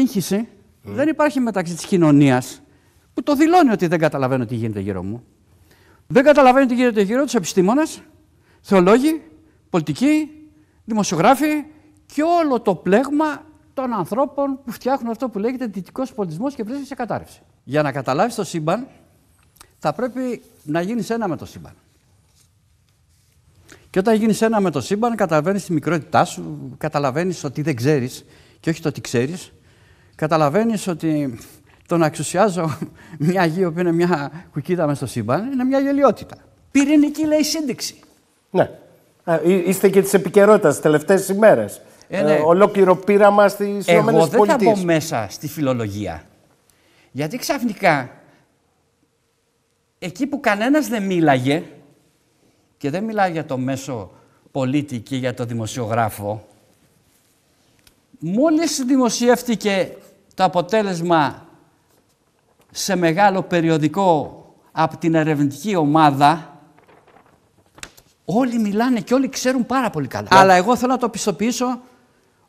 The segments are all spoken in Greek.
σύγχυση δεν υπάρχει μεταξύ της κοινωνίας που το δηλώνει ότι δεν καταλαβαίνω τι γίνεται γύρω μου. Δεν καταλαβαίνω τι γίνεται γύρω τους επιστήμονες, θεολόγοι, πολιτικοί, δημοσιογράφοι και όλο το πλέγμα των ανθρώπων που φτιάχνουν αυτό που λέγεται δυτικός πολιτισμός και βρίσκεται σε κατάρρευση. Για να καταλάβεις το σύμπαν, θα πρέπει να γίνεις ένα με το σύμπαν. Και όταν γίνεις ένα με το σύμπαν, καταλαβαίνεις τη μικρότητά σου, καταλαβαίνεις ότι δεν ξέρεις και όχι το ότι ξέρεις, καταλαβαίνεις ότι το να εξουσιάζω μια γη που είναι μια κουκίδα μες στο σύμπαν είναι μια γελιότητα. Πυρηνική λέει σύνδεξη. Ναι. Είστε και της επικαιρότητας τι τελευταίες ημέρες. Ε, ναι. ε, ολόκληρο πείραμα στις Εγώ δεν Πολιτείες. θα μέσα στη φιλολογία. Γιατί ξαφνικά εκεί που κανένας δεν μίλαγε και δεν μιλάει για το μέσο πολίτη και για το δημοσιογράφο Μόλις δημοσιεύτηκε το αποτέλεσμα σε μεγάλο περιοδικό από την ερευνητική ομάδα, όλοι μιλάνε και όλοι ξέρουν πάρα πολύ καλά. Αλλά εγώ θέλω να το πιστοποιήσω,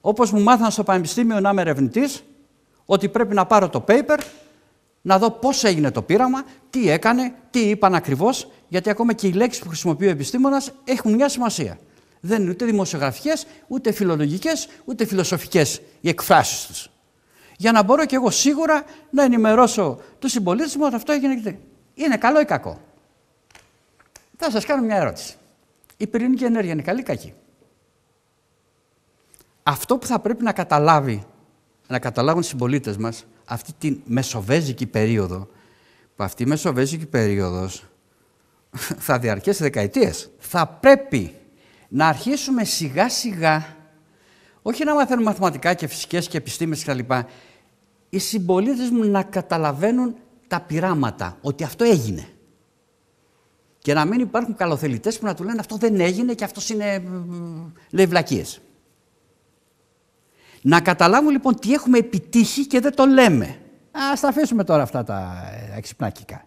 όπως μου μάθαν στο Πανεπιστήμιο να είμαι ερευνητής, ότι πρέπει να πάρω το paper, να δω πώς έγινε το πείραμα, τι έκανε, τι είπαν ακριβώς, γιατί ακόμα και οι λέξεις που χρησιμοποιεί ο επιστήμονας έχουν μια σημασία. Δεν είναι ούτε δημοσιογραφικές, ούτε φιλολογικές, ούτε φιλοσοφικές οι εκφράσεις τους. Για να μπορώ και εγώ σίγουρα να ενημερώσω τους συμπολίτες μου ότι αυτό έγινε και Είναι καλό ή κακό. Θα σας κάνω μια ερώτηση. Η πυρηνική ενέργεια είναι καλή ή κακή. Αυτό που θα πρέπει να καταλάβει, να καταλάβουν οι συμπολίτες μας αυτή τη μεσοβέζικη περίοδο, που αυτή η μεσοβέζικη περίοδος, θα διαρκέσει δεκαετίες, θα πρέπει να αρχίσουμε σιγά σιγά, όχι να μαθαίνουμε μαθηματικά και φυσικές και επιστήμες λοιπά, Οι συμπολίτες μου να καταλαβαίνουν τα πειράματα, ότι αυτό έγινε. Και να μην υπάρχουν καλοθελητές που να του λένε αυτό δεν έγινε και αυτός είναι, λέει, Να καταλάβουν λοιπόν τι έχουμε επιτύχει και δεν το λέμε. Ας τα αφήσουμε τώρα αυτά τα εξυπνάκικα.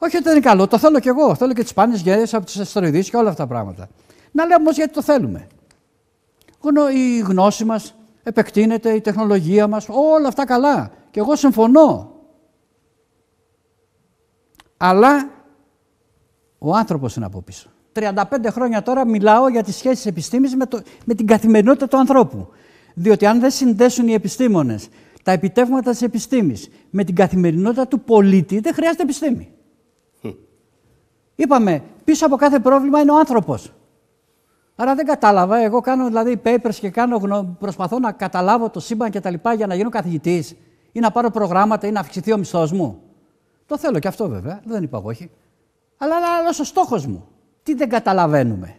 Όχι ότι δεν είναι καλό, το θέλω κι εγώ. Θέλω και τις πάνε γέρε από τις αστεροειδείς και όλα αυτά τα πράγματα. Να λέω, όμως γιατί το θέλουμε. Η γνώση μας επεκτείνεται, η τεχνολογία μας, όλα αυτά καλά. Και εγώ συμφωνώ. Αλλά ο άνθρωπος είναι από πίσω. 35 χρόνια τώρα μιλάω για τις σχέσεις επιστήμης με, με την καθημερινότητα του ανθρώπου. Διότι αν δεν συνδέσουν οι επιστήμονες, τα επιτεύγματα της επιστήμης με την καθημερινότητα του πολίτη, δεν χρειάζεται επιστήμη. Είπαμε, πίσω από κάθε πρόβλημα είναι ο άνθρωπος. Άρα δεν κατάλαβα. Εγώ κάνω δηλαδή papers και κάνω, προσπαθώ να καταλάβω το σύμπαν κτλ. για να γίνω καθηγητής ή να πάρω προγράμματα ή να αυξηθεί ο μισθός μου. Το θέλω κι αυτό βέβαια, δεν είπα όχι. Αλλά άλλο ο στόχος μου. Τι δεν καταλαβαίνουμε.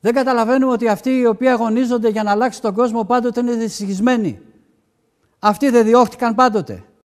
Δεν καταλαβαίνουμε ότι αυτοί οι οποίοι αγωνίζονται για να αλλάξει τον κόσμο πάντοτε είναι δυστυχισμένοι. Αυτοί δεν διώχτηκαν πάντοτε.